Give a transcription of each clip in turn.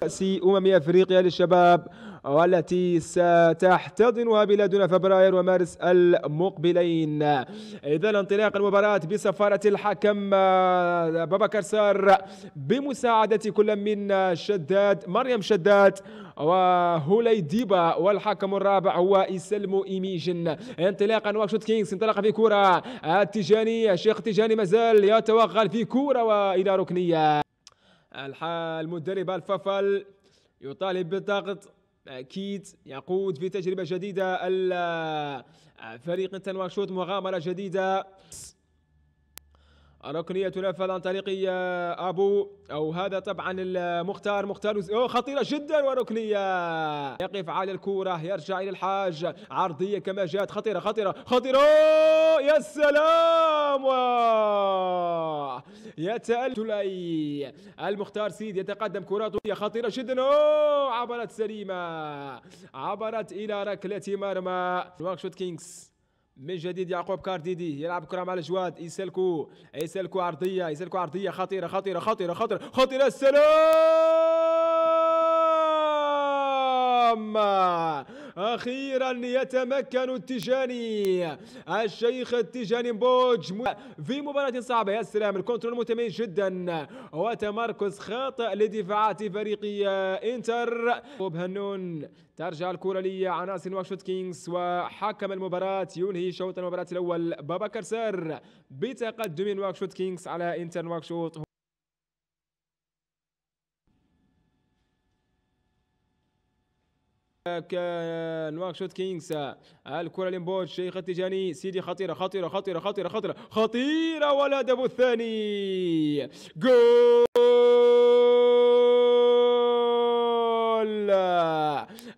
كأس أمم أفريقيا للشباب والتي ستحتضنها بلادنا فبراير ومارس المقبلين إذا انطلاق المباراة بسفارة الحكم بابا كرسار بمساعدة كل من شداد مريم شداد وهولي ديبا والحكم الرابع هو إسلمو إيميجن انطلاقا وشوت كينغز انطلق في كرة التجاني الشيخ التجاني مازال يتوغل في كرة وإلى ركنية المدرب الففل يطالب بالضغط كيت يقود في تجربة جديدة الفريق شوت مغامرة جديدة ركنيتنا عن طريق ابو او هذا طبعا المختار مختار أو خطيره جدا وركنيه يقف على الكوره يرجع الى الحاج عرضيه كما جاءت خطيره خطيره خطيره يا سلام يا تلي المختار سيد يتقدم كراته خطيرة جدا أوه عبرت سليمة عبرت إلى ركلة مرمى نواكشوت كينغز من جديد يعقوب كارديدي يلعب كره مع الجواد يسلكو يسلكو عرضيه يسلكو عرضيه خطيره خطيره خطيره خطيره خطيره السلام الحرام أخيرا يتمكن التجاني الشيخ التجاني بوج في مباراة صعبة يا سلام الكنترول متميز جدا وتمركز خاطئ لدفاعات فريق انتر وبهنون ترجع الكرة لعناصر واشوت كينغز وحكم المباراة ينهي شوط المباراة الأول بابا كرسر بتقدم واكشوت كينغز على انتر واكشوت شوت كينجز الكرة لمبوج شيخ التجاني سيدي خطيرة خطيرة خطيرة خطيرة خطيرة خطيرة والهدف الثاني جول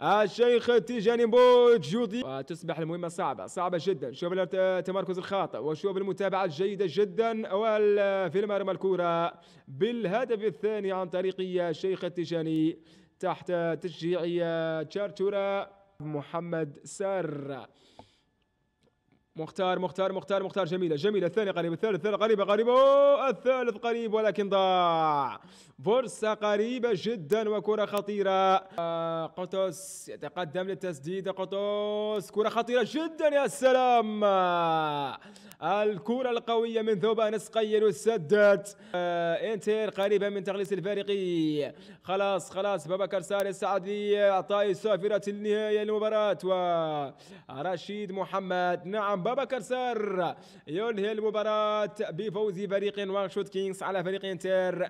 الشيخ التجاني مبوج يضيع وتصبح المهمة صعبة صعبة جدا شوف التمركز الخاطئ وشوف المتابعة الجيدة جدا في المرمى الكرة بالهدف الثاني عن طريق الشيخ التجاني تحت تشجيع تشارتورا محمد سار مختار مختار مختار مختار جميلة جميلة الثاني قريب الثالث الثالث قريبة قريبة الثالث قريب ولكن ضاع فرصة قريبة جدا وكرة خطيرة آه، قطس يتقدم للتسديد قطس كرة خطيرة جدا يا سلام الكرة القوية من ثوبان سقيل وسدت آه انتر قريبة من تغليس الفريق خلاص خلاص بابكر ساري السعدي اعطاه سافرة النهاية المباراة ورشيد محمد نعم بابكر سار ينهي المباراة بفوز فريق وانشوت كينجز على فريق انتر